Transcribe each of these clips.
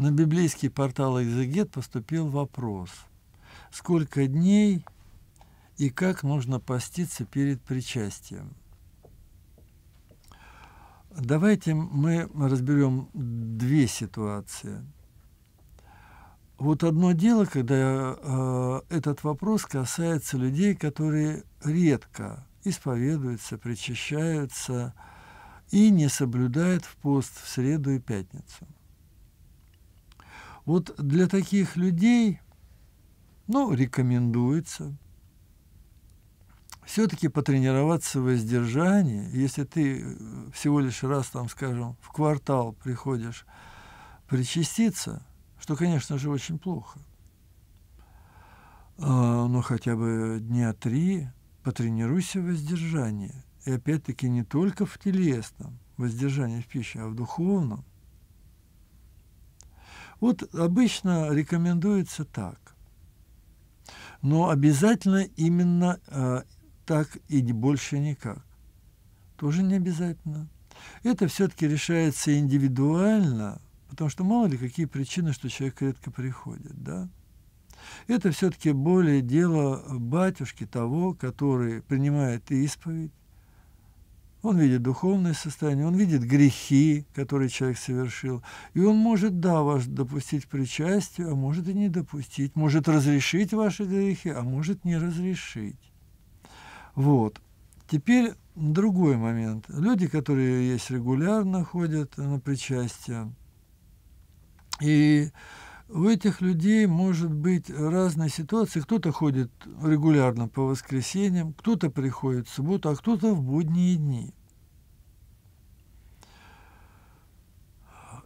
На библейский портал «Экзегет» поступил вопрос, сколько дней и как нужно поститься перед причастием. Давайте мы разберем две ситуации. Вот одно дело, когда э, этот вопрос касается людей, которые редко исповедуются, причащаются и не соблюдают в пост в среду и пятницу – вот для таких людей, ну, рекомендуется все-таки потренироваться в воздержании. Если ты э, всего лишь раз, там, скажем, в квартал приходишь причаститься, что, конечно же, очень плохо. А, Но ну, хотя бы дня три потренируйся в воздержании. И опять-таки не только в телесном воздержании в пище, а в духовном. Вот обычно рекомендуется так. Но обязательно именно э, так и больше никак. Тоже не обязательно. Это все-таки решается индивидуально, потому что мало ли какие причины, что человек редко приходит, да? Это все-таки более дело батюшки того, который принимает исповедь, он видит духовное состояние, он видит грехи, которые человек совершил. И он может, да, вас допустить причастие, а может и не допустить. Может разрешить ваши грехи, а может не разрешить. Вот. Теперь другой момент. Люди, которые есть регулярно, ходят на причастие. И у этих людей может быть разная ситуация. Кто-то ходит регулярно по воскресеньям, кто-то приходит в субботу, а кто-то в будние дни.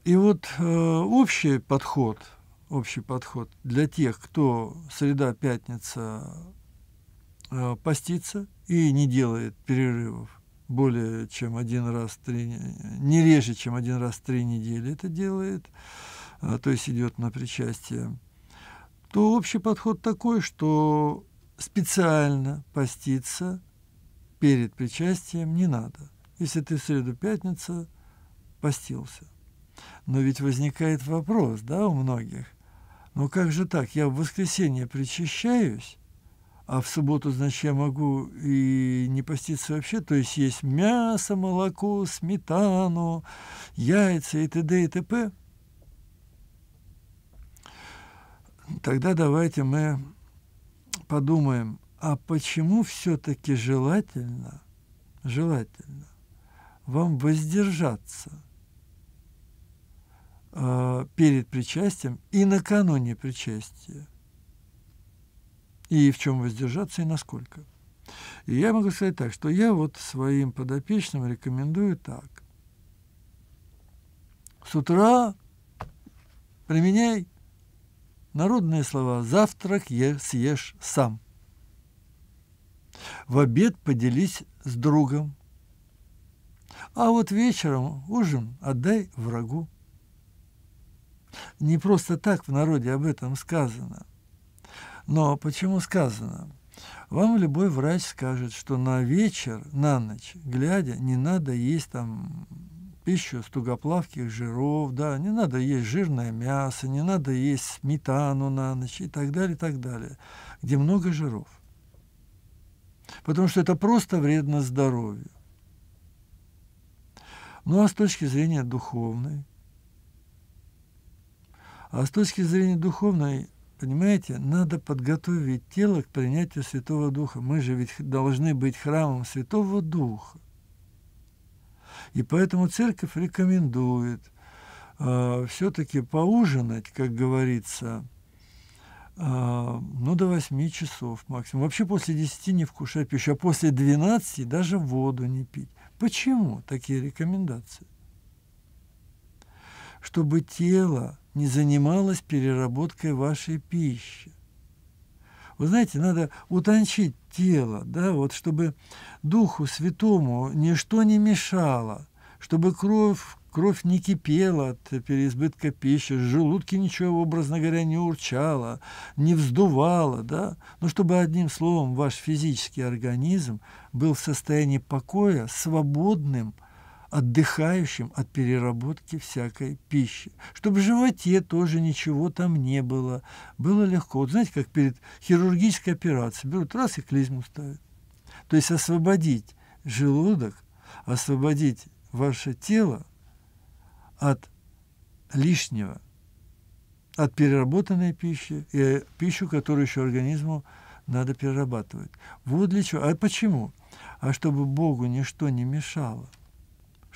И вот э, общий подход, общий подход для тех, кто среда, пятница э, постится и не делает перерывов более чем один раз три, не реже, чем один раз в три недели это делает, э, а, то есть идет на причастие, то общий подход такой, что специально поститься перед причастием не надо. Если ты в среду пятница постился. Но ведь возникает вопрос, да, у многих, ну как же так, я в воскресенье причащаюсь, а в субботу, значит, я могу и не поститься вообще, то есть есть мясо, молоко, сметану, яйца и т.д. и т.п. Тогда давайте мы подумаем, а почему все-таки желательно, желательно вам воздержаться э, перед причастием и накануне причастия? И в чем воздержаться, и насколько? И я могу сказать так, что я вот своим подопечным рекомендую так. С утра применяй Народные слова «завтрак е, съешь сам». В обед поделись с другом. А вот вечером ужин отдай врагу. Не просто так в народе об этом сказано. Но почему сказано? Вам любой врач скажет, что на вечер, на ночь, глядя, не надо есть там пищу с тугоплавких жиров, да, не надо есть жирное мясо, не надо есть сметану на ночь и так далее, и так далее, где много жиров. Потому что это просто вредно здоровью. Ну а с точки зрения духовной, а с точки зрения духовной, понимаете, надо подготовить тело к принятию Святого Духа. Мы же ведь должны быть храмом Святого Духа. И поэтому церковь рекомендует э, а, все-таки поужинать, как говорится, э, ну, до 8 часов максимум. Вообще после 10 не вкушать пищу, а после 12 даже воду не пить. Почему такие рекомендации? Чтобы тело не занималось переработкой вашей пищи – вы знаете, надо утончить тело, да, вот чтобы Духу Святому ничто не мешало, чтобы кровь кровь не кипела от переизбытка пищи, желудки ничего, образно говоря, не урчало, не вздувало, да? Но чтобы, одним словом, ваш физический организм был в состоянии покоя, свободным – отдыхающим от переработки всякой пищи, чтобы в животе тоже ничего там не было. Было легко. Вот знаете, как перед хирургической операцией берут раз и клизму ставят. То есть освободить желудок, освободить ваше тело от лишнего, от переработанной пищи и э, пищу, которую еще организму надо перерабатывать. Вот для чего. А почему? А чтобы Богу ничто не мешало –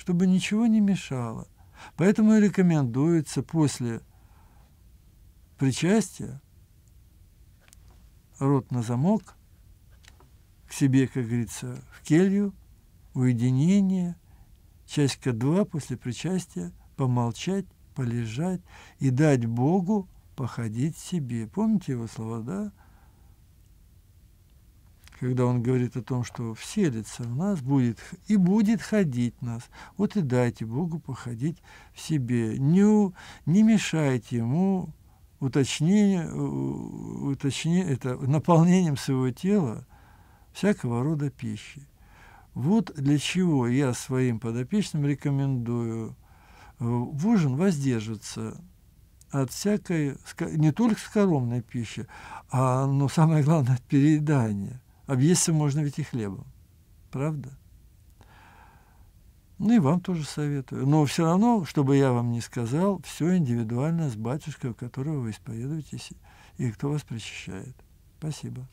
чтобы ничего не мешало. Поэтому и рекомендуется после причастия рот на замок, к себе, как говорится, в келью, уединение, часика два после причастия, помолчать, полежать и дать Богу походить себе. Помните его слова, да? когда он говорит о том, что вселится в нас, будет и будет ходить нас. Вот и дайте Богу походить в себе. Не, не мешайте Ему уточнение, э, уточнение, это, наполнением своего тела всякого рода пищи. Вот для чего я своим подопечным рекомендую э, в ужин воздерживаться от всякой, не только скоромной пищи, а, но самое главное, от переедания – Объесться а можно ведь и хлебом. Правда? Ну и вам тоже советую. Но все равно, чтобы я вам не сказал, все индивидуально с батюшкой, у которого вы исповедуетесь и кто вас причащает. Спасибо.